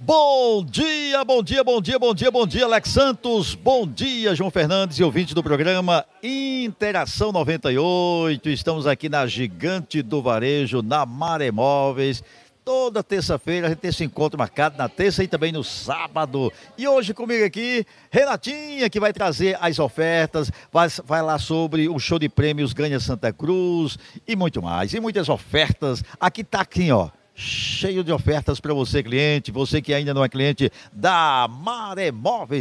Bom dia, bom dia, bom dia, bom dia, bom dia, Alex Santos. Bom dia, João Fernandes e ouvinte do programa Interação 98. Estamos aqui na Gigante do Varejo, na Maremóveis. Toda terça-feira a gente tem esse encontro marcado na terça e também no sábado. E hoje comigo aqui, Renatinha, que vai trazer as ofertas, vai lá sobre o show de prêmios Ganha Santa Cruz e muito mais. E muitas ofertas. Aqui tá aqui, ó cheio de ofertas para você, cliente. Você que ainda não é cliente da Maremóveis,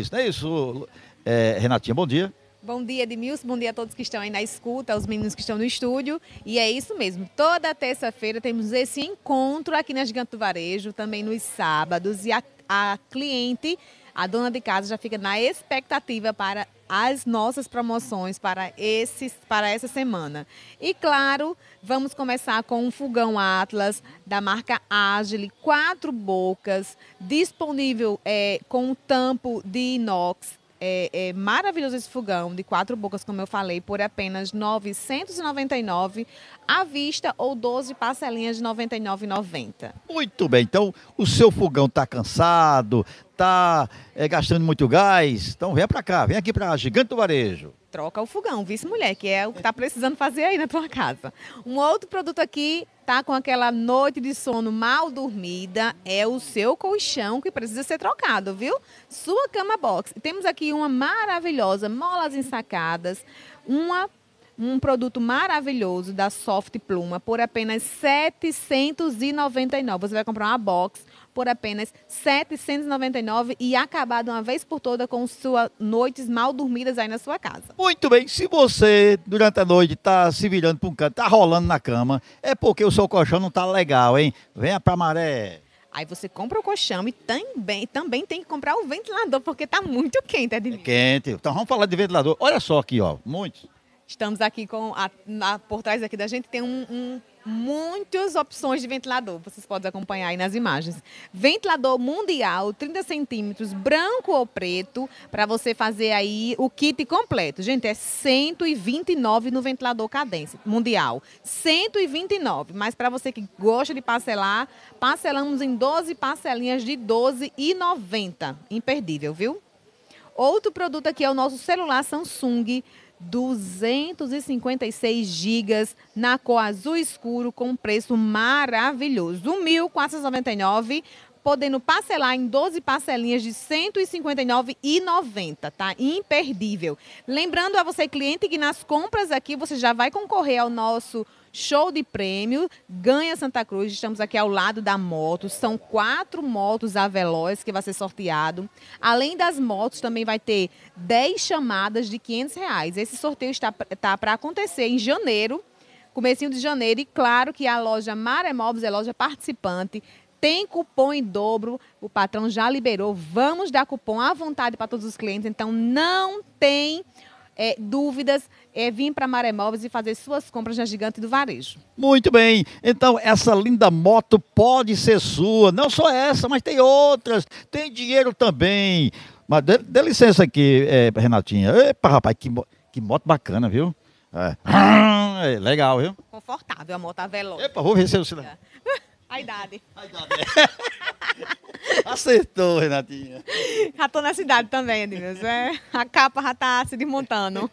Móveis, não é isso, é, Renatinha? Bom dia. Bom dia, Edmilson. Bom dia a todos que estão aí na escuta, aos meninos que estão no estúdio. E é isso mesmo. Toda terça-feira temos esse encontro aqui na Gigante do Varejo, também nos sábados. E a, a cliente a dona de casa já fica na expectativa para as nossas promoções para, esses, para essa semana. E claro, vamos começar com um fogão Atlas da marca Agile, quatro bocas, disponível é, com um tampo de inox é, é, maravilhoso esse fogão de quatro bocas, como eu falei, por apenas 999 à vista ou 12 parcelinhas de 99,90. Muito bem, então o seu fogão está cansado, está é, gastando muito gás, então vem para cá, vem aqui para a Gigante do Varejo. Troca o fogão, vice-mulher, que é o que está precisando fazer aí na tua casa. Um outro produto aqui Tá com aquela noite de sono mal dormida, é o seu colchão que precisa ser trocado, viu? Sua cama box. Temos aqui uma maravilhosa molas ensacadas, uma um produto maravilhoso da Soft Pluma por apenas 799. Você vai comprar uma box por apenas R$ 799 e acabar de uma vez por toda com suas noites mal dormidas aí na sua casa. Muito bem, se você durante a noite está se virando para um canto, está rolando na cama, é porque o seu colchão não está legal, hein? Venha para a Maré. Aí você compra o colchão e também, também tem que comprar o ventilador, porque está muito quente, Ednilson. É quente. Então vamos falar de ventilador. Olha só aqui, ó, muitos. Estamos aqui com, a, na, por trás aqui da gente tem um, um muitas opções de ventilador. Vocês podem acompanhar aí nas imagens. Ventilador mundial, 30 centímetros, branco ou preto, para você fazer aí o kit completo. Gente, é 129 no ventilador cadência mundial. 129, mas para você que gosta de parcelar, parcelamos em 12 parcelinhas de 12,90. Imperdível, viu? Outro produto aqui é o nosso celular Samsung 256 gigas na cor azul escuro com preço maravilhoso. R$ 1.499 podendo parcelar em 12 parcelinhas de R$ 159,90, tá? Imperdível. Lembrando a você, cliente, que nas compras aqui você já vai concorrer ao nosso show de prêmio, ganha Santa Cruz. Estamos aqui ao lado da moto. São quatro motos a Veloz que vai ser sorteado. Além das motos, também vai ter 10 chamadas de 500 reais. Esse sorteio está, está para acontecer em janeiro, comecinho de janeiro. E claro que a loja Maremóveis é loja participante tem cupom em dobro. O patrão já liberou. Vamos dar cupom à vontade para todos os clientes. Então, não tem é, dúvidas, é vir para Maré Móveis e fazer suas compras na Gigante do Varejo. Muito bem. Então, essa linda moto pode ser sua. Não só essa, mas tem outras. Tem dinheiro também. Mas dê, dê licença aqui, é, Renatinha. Epa, rapaz, que, que moto bacana, viu? É. é. legal, viu? Confortável a moto, a tá veloz. Epa, vou ver se eu... A idade. A idade, é. Acertou, Renatinha. Já tô nessa idade também, Edmilson. É, a capa já tá se desmontando.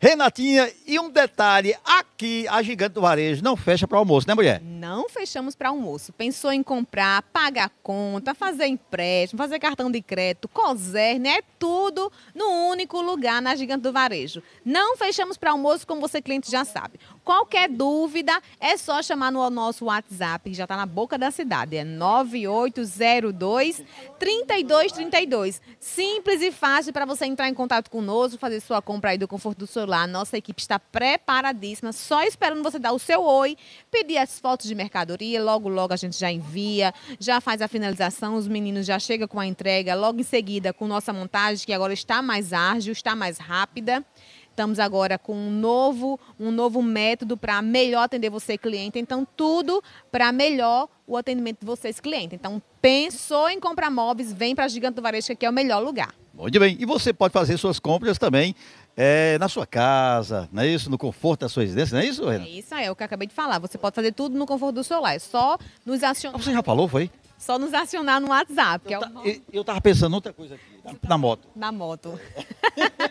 Renatinha, e um detalhe, aqui a Gigante do Varejo não fecha para almoço, né, mulher? Não fechamos para almoço. Pensou em comprar, pagar conta, fazer empréstimo, fazer cartão de crédito, coserne, né? é tudo no único lugar na Gigante do Varejo. Não fechamos para almoço, como você cliente já sabe. Qualquer dúvida é só chamar no nosso WhatsApp, que já está na boca da cidade. É 9802 3232. Simples e fácil para você entrar em contato conosco, fazer sua compra aí do conforto do celular. Nossa equipe está preparadíssima, só esperando você dar o seu oi, pedir as fotos de mercadoria, logo logo a gente já envia, já faz a finalização, os meninos já chegam com a entrega, logo em seguida com nossa montagem, que agora está mais ágil, está mais rápida. Estamos agora com um novo, um novo método para melhor atender você, cliente. Então, tudo para melhor o atendimento de vocês, cliente. Então, pensou em comprar móveis, vem para a Gigante do Varejo, que aqui é o melhor lugar. Muito bem. E você pode fazer suas compras também é, na sua casa, não é isso? No conforto da sua residência, não é isso, Renan? É isso aí, é o que eu acabei de falar. Você pode fazer tudo no conforto do seu lar. É só nos acionar. Ah, você já falou, foi? Só nos acionar no WhatsApp. Eu, é o eu, eu tava pensando outra coisa aqui. Na, na moto. Na moto.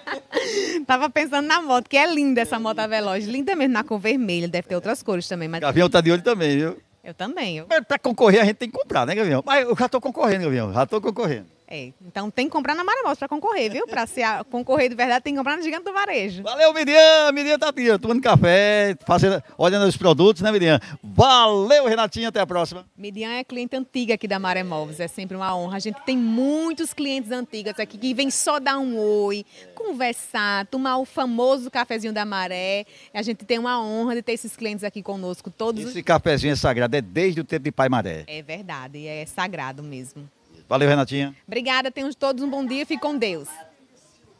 tava pensando na moto, que é linda essa moto veloz. Linda mesmo, na cor vermelha. Deve ter outras cores também. Mas... Gavião tá de olho também, viu? Eu também. Eu... Para concorrer, a gente tem que comprar, né, Gavião? Mas eu já estou concorrendo, Gavião. Já estou concorrendo. É, então tem que comprar na Maravilhosa para concorrer, viu? Para ser a, concorrer de verdade, tem que comprar no Gigante do Varejo. Valeu, Miriam! Miriam tá aqui, tomando café, fazendo, olhando os produtos, né, Miriam? Valeu, Renatinha, até a próxima. Miriam é cliente antiga aqui da Maré Móveis, é sempre uma honra. A gente tem muitos clientes antigos aqui que vêm só dar um oi, conversar, tomar o famoso cafezinho da Maré. A gente tem uma honra de ter esses clientes aqui conosco todos. Esse os... cafezinho é sagrado, é desde o tempo de Pai Maré. É verdade, é sagrado mesmo. Valeu, Renatinha. Obrigada, tenham todos um bom dia, fique com Deus.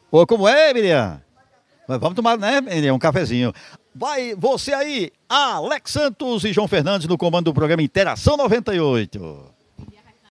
Pô, como é, Miriam? Vamos tomar, né, Miriam, um cafezinho. Vai você aí, Alex Santos e João Fernandes no comando do programa Interação 98.